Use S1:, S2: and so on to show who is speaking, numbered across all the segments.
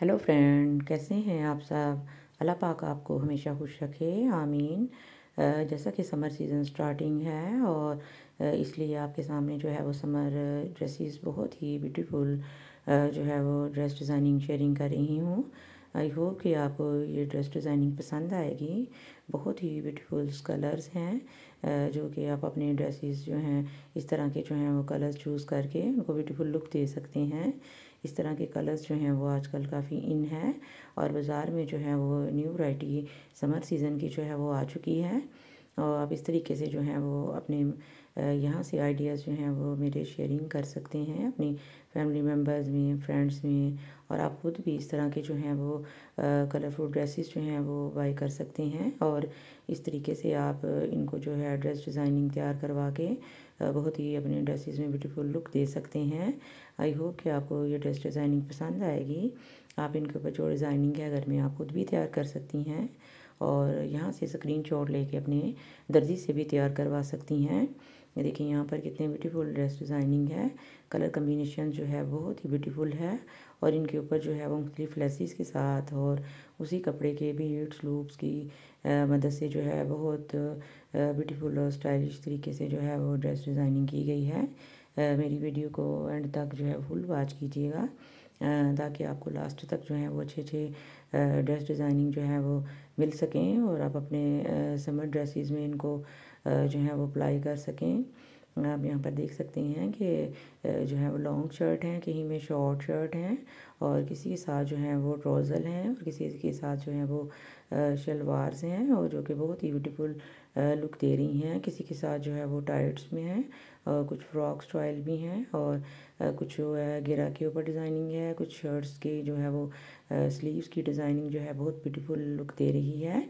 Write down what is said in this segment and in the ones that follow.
S1: hello friend कैसे हैं आप सब अल्लाह पाक आपको हमेशा खुश रखे आमीन जैसा कि समर सीज़न स्टार्टिंग है और इसलिए आपके सामने जो है वो समर ड्रेसेस बहुत ही ब्यूटीफुल जो है वो ड्रेस डिज़ाइनिंग शेयरिंग कर रही हूँ आई होप कि आपको ये ड्रेस डिज़ाइनिंग पसंद आएगी बहुत ही ब्यूटीफुल्स कलर्स हैं जो कि आप अपने ड्रेसेस जो हैं इस तरह के जो हैं वो कलर्स चूज़ करके उनको ब्यूटीफुल लुक दे सकते हैं इस तरह के कलर्स जो हैं वो आजकल काफ़ी इन हैं और बाज़ार में जो है वो न्यू वैरायटी समर सीज़न की जो है वो आ चुकी है और आप इस तरीके से जो हैं वो अपने यहाँ से आइडियाज़ जो हैं वो मेरे शेयरिंग कर सकते हैं अपनी फैमिली मेम्बर्स में फ्रेंड्स में और आप खुद भी इस तरह के जो हैं वो कलरफुल ड्रेसेस जो हैं वो बाई कर सकते हैं और इस तरीके से आप इनको जो है ड्रेस डिज़ाइनिंग तैयार करवा के बहुत ही अपने ड्रेसेस में ब्यूटीफुल लुक दे सकते हैं आई होप कि आपको ये ड्रेस डिज़ाइनिंग पसंद आएगी आप इनके ऊपर जो डिज़ाइनिंग है घर में आप खुद भी तैयार कर सकती हैं और यहाँ से स्क्रीन शॉट लेके अपने दर्जी से भी तैयार करवा सकती हैं ये देखिए यहाँ पर कितने ब्यूटीफुल ड्रेस डिज़ाइनिंग है कलर कम्बिनेशन जो है बहुत ही ब्यूटीफुल है और इनके ऊपर जो है वो मुख्तलिफ लेसिस के साथ और उसी कपड़े के बीड्स लूप्स की मदद से जो है बहुत ब्यूटीफुल और स्टाइलिश तरीके से जो है वो ड्रेस डिज़ाइनिंग की गई है मेरी वीडियो को एंड तक जो है फुल वॉच कीजिएगा ताकि आपको लास्ट तक जो है वो अच्छे अच्छे ड्रेस डिज़ाइनिंग जो है वो मिल सकें और आप अपने समर ड्रेसेस में इनको जो है वो अप्लाई कर सकें आप यहाँ पर देख सकते हैं कि जो है वो लॉन्ग शर्ट हैं कहीं में शॉर्ट शर्ट हैं और किसी के साथ जो है वो ट्रोज़ल हैं और किसी के साथ जो है वो शलवार्स हैं और जो कि बहुत ही ब्यूटीफुल लुक दे रही हैं किसी के साथ जो है वो टाइट्स में हैं और कुछ फ्रॉक स्टाइल भी हैं और कुछ जो है गिरा के ऊपर डिज़ाइनिंग है कुछ शर्ट्स की जो है वो स्लीव्स की डिज़ाइनिंग जो है बहुत ब्यूटीफुल लुक दे रही है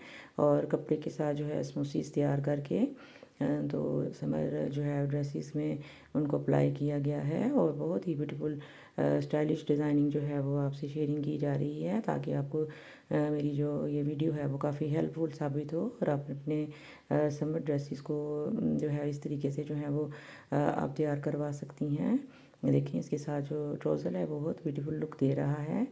S1: और कपड़े के साथ जो है स्मूसीज तैयार करके तो समर जो है ड्रेसिस में उनको अप्लाई किया गया है और बहुत ही ब्यूटीफुल स्टाइलिश डिज़ाइनिंग जो है वो आपसे शेयरिंग की जा रही है ताकि आपको मेरी जो ये वीडियो है वो काफ़ी हेल्पफुल साबित हो और आप अपने समर ड्रेसिस को जो है इस तरीके से जो है वो आप तैयार करवा सकती हैं देखिए इसके साथ जो ट्रोज़र है वो बहुत ब्यूटीफुल लुक दे रहा है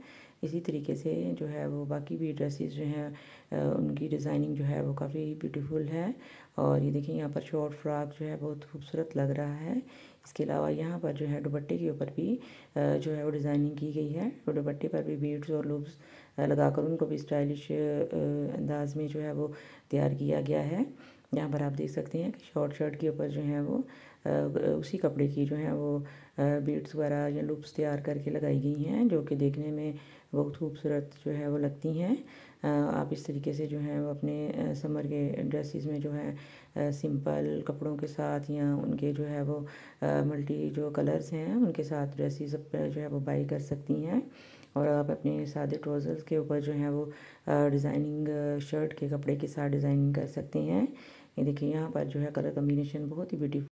S1: इसी तरीके से जो है वो बाकी भी ड्रेसेस जो हैं उनकी डिज़ाइनिंग जो है वो काफ़ी ब्यूटीफुल है और ये देखिए यहाँ पर शॉर्ट फ्रॉक जो है बहुत खूबसूरत लग रहा है इसके अलावा यहाँ पर जो है दुपट्टे के ऊपर भी जो है वो डिज़ाइनिंग की गई है और दुपट्टे पर भी बीड्स और लूप्स लगाकर उनको भी स्टाइलिश अंदाज में जो है वो तैयार किया गया है यहाँ पर आप देख सकते हैं कि शॉर्ट शर्ट के ऊपर जो है वो उसी कपड़े की जो है वो बीट्स वगैरह या लुप्स तैयार करके लगाई गई हैं जो कि देखने में बहुत खूबसूरत जो है वो लगती हैं आप इस तरीके से जो है वो अपने समर के ड्रेसेस में जो है सिंपल कपड़ों के साथ या उनके जो है वो मल्टी जो कलर्स हैं उनके साथ ड्रेसेस जो है वो बाई कर सकती हैं और आप अपने सादे ट्रोज़र्स के ऊपर जो है वो डिज़ाइनिंग शर्ट के कपड़े के साथ डिज़ाइनिंग कर सकते हैं ये देखिए यहाँ पर जो है कलर कम्बिनेशन बहुत ही ब्यूटीफुल